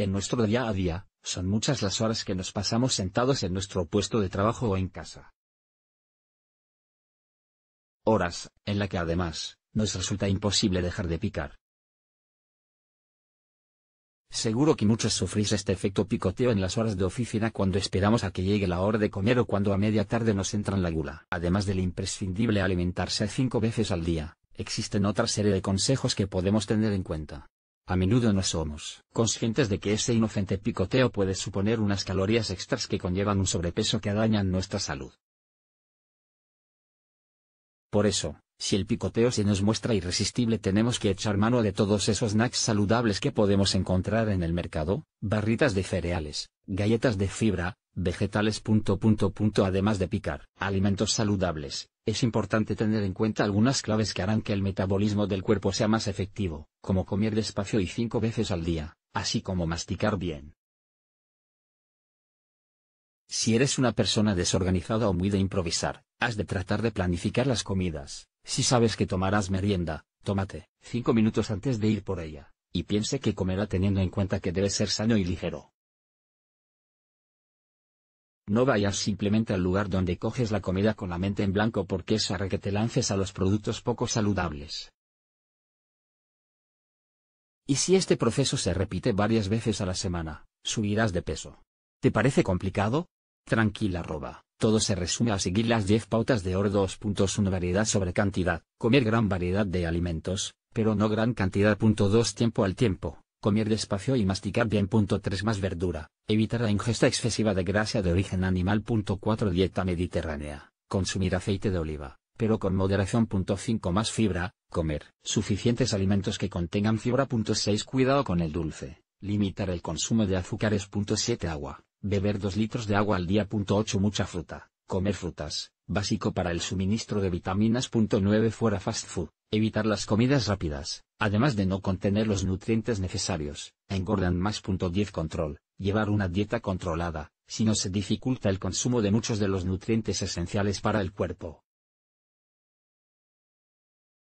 En nuestro día a día, son muchas las horas que nos pasamos sentados en nuestro puesto de trabajo o en casa. Horas, en la que además, nos resulta imposible dejar de picar. Seguro que muchos sufrís este efecto picoteo en las horas de oficina cuando esperamos a que llegue la hora de comer o cuando a media tarde nos entra en la gula. Además del imprescindible alimentarse cinco veces al día, existen otra serie de consejos que podemos tener en cuenta. A menudo no somos conscientes de que ese inocente picoteo puede suponer unas calorías extras que conllevan un sobrepeso que dañan nuestra salud. Por eso, si el picoteo se nos muestra irresistible tenemos que echar mano de todos esos snacks saludables que podemos encontrar en el mercado, barritas de cereales, galletas de fibra, vegetales. Además de picar alimentos saludables, es importante tener en cuenta algunas claves que harán que el metabolismo del cuerpo sea más efectivo, como comer despacio y cinco veces al día, así como masticar bien. Si eres una persona desorganizada o muy de improvisar, has de tratar de planificar las comidas. Si sabes que tomarás merienda, tómate cinco minutos antes de ir por ella, y piense que comerá teniendo en cuenta que debe ser sano y ligero. No vayas simplemente al lugar donde coges la comida con la mente en blanco porque es ahora que te lances a los productos poco saludables. Y si este proceso se repite varias veces a la semana, subirás de peso. ¿Te parece complicado? Tranquila arroba. Todo se resume a seguir las 10 pautas de oro 2.1 variedad sobre cantidad, comer gran variedad de alimentos, pero no gran cantidad. tiempo al tiempo, comer despacio y masticar bien. 3 más verdura, evitar la ingesta excesiva de grasa de origen animal. 4 dieta mediterránea, consumir aceite de oliva, pero con moderación. 5 más fibra, comer suficientes alimentos que contengan fibra. 6 cuidado con el dulce, limitar el consumo de azúcares. 7 agua, beber 2 litros de agua al día. 8 mucha fruta, comer frutas, básico para el suministro de vitaminas. 9 fuera fast food Evitar las comidas rápidas, además de no contener los nutrientes necesarios, engordan más. Control. Llevar una dieta controlada, si no se dificulta el consumo de muchos de los nutrientes esenciales para el cuerpo,